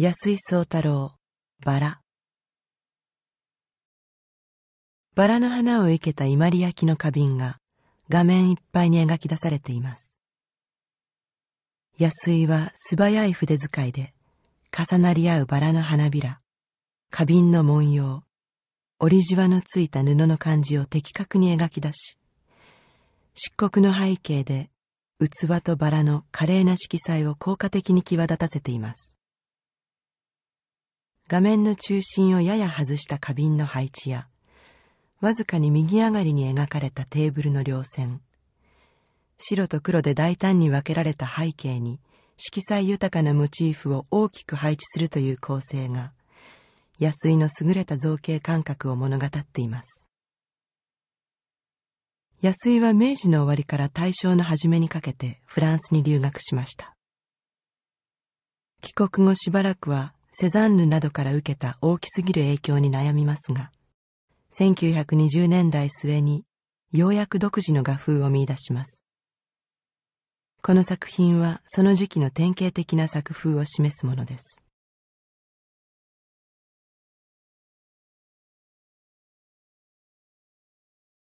安井宗太郎、バラ。バラの花を生けた伊万里焼の花瓶が画面いっぱいに描き出されています。安井は素早い筆遣いで重なり合うバラの花びら、花瓶の文様、折りじわのついた布の感じを的確に描き出し、漆黒の背景で器とバラの華麗な色彩を効果的に際立たせています。画面の中心をやや外した花瓶の配置や、わずかに右上がりに描かれたテーブルの稜線、白と黒で大胆に分けられた背景に、色彩豊かなモチーフを大きく配置するという構成が、安井の優れた造形感覚を物語っています。安井は明治の終わりから大正の初めにかけてフランスに留学しました。帰国後しばらくはセザンヌなどから受けた大きすぎる影響に悩みますが、1920年代末にようやく独自の画風を見出します。この作品はその時期の典型的な作風を示すものです。